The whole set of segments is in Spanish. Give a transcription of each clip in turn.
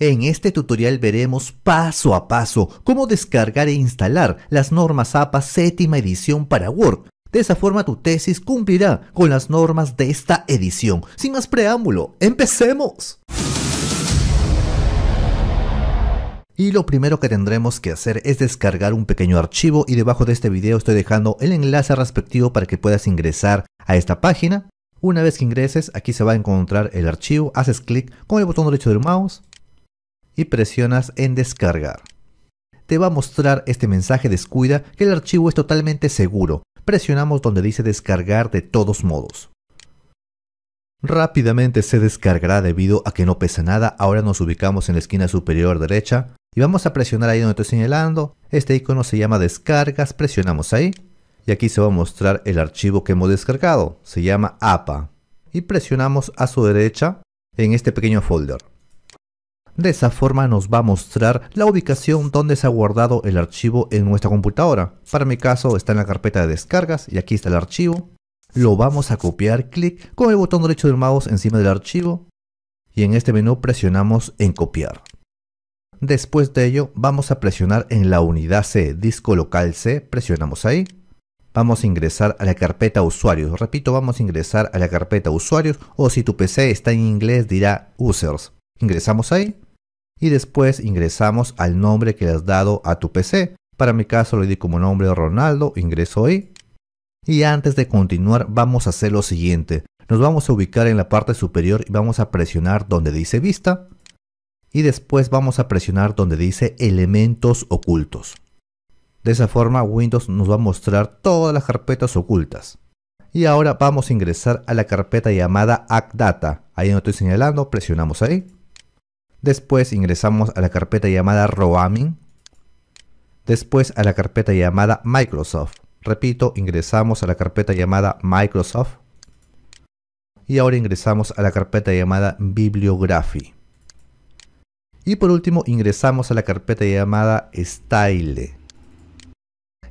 En este tutorial veremos paso a paso cómo descargar e instalar las normas APA séptima edición para Word. De esa forma tu tesis cumplirá con las normas de esta edición. Sin más preámbulo, ¡empecemos! Y lo primero que tendremos que hacer es descargar un pequeño archivo y debajo de este video estoy dejando el enlace respectivo para que puedas ingresar a esta página. Una vez que ingreses, aquí se va a encontrar el archivo, haces clic con el botón derecho del mouse, y presionas en descargar. Te va a mostrar este mensaje descuida que el archivo es totalmente seguro. Presionamos donde dice descargar de todos modos. Rápidamente se descargará debido a que no pesa nada. Ahora nos ubicamos en la esquina superior derecha y vamos a presionar ahí donde estoy señalando. Este icono se llama descargas, presionamos ahí y aquí se va a mostrar el archivo que hemos descargado. Se llama APA y presionamos a su derecha en este pequeño folder. De esa forma nos va a mostrar la ubicación donde se ha guardado el archivo en nuestra computadora. Para mi caso está en la carpeta de descargas y aquí está el archivo. Lo vamos a copiar clic con el botón derecho del mouse encima del archivo y en este menú presionamos en copiar. Después de ello vamos a presionar en la unidad C, disco local C, presionamos ahí. Vamos a ingresar a la carpeta usuarios, repito vamos a ingresar a la carpeta usuarios o si tu PC está en inglés dirá users. Ingresamos ahí y después ingresamos al nombre que le has dado a tu PC. Para mi caso le di como nombre Ronaldo, ingreso ahí. Y antes de continuar vamos a hacer lo siguiente. Nos vamos a ubicar en la parte superior y vamos a presionar donde dice vista. Y después vamos a presionar donde dice elementos ocultos. De esa forma Windows nos va a mostrar todas las carpetas ocultas. Y ahora vamos a ingresar a la carpeta llamada ActData. Ahí no estoy señalando, presionamos ahí. Después ingresamos a la carpeta llamada Roaming. Después a la carpeta llamada Microsoft. Repito, ingresamos a la carpeta llamada Microsoft. Y ahora ingresamos a la carpeta llamada Bibliography. Y por último ingresamos a la carpeta llamada Style.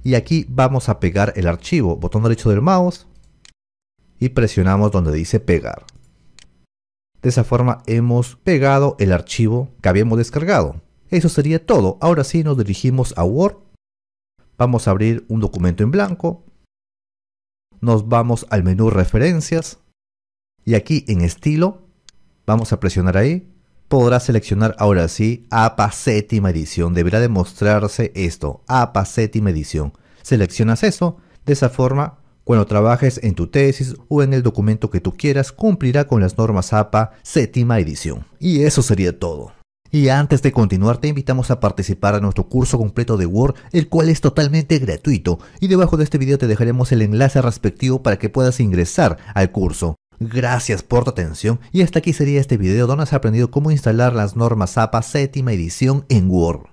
Y aquí vamos a pegar el archivo. Botón derecho del mouse. Y presionamos donde dice pegar. De esa forma hemos pegado el archivo que habíamos descargado. Eso sería todo. Ahora sí nos dirigimos a Word. Vamos a abrir un documento en blanco. Nos vamos al menú referencias. Y aquí en estilo, vamos a presionar ahí. Podrá seleccionar ahora sí APA séptima edición. Deberá demostrarse esto. APA séptima edición. Seleccionas eso. De esa forma cuando trabajes en tu tesis o en el documento que tú quieras, cumplirá con las normas APA séptima edición. Y eso sería todo. Y antes de continuar, te invitamos a participar a nuestro curso completo de Word, el cual es totalmente gratuito. Y debajo de este video te dejaremos el enlace respectivo para que puedas ingresar al curso. Gracias por tu atención y hasta aquí sería este video donde has aprendido cómo instalar las normas APA séptima edición en Word.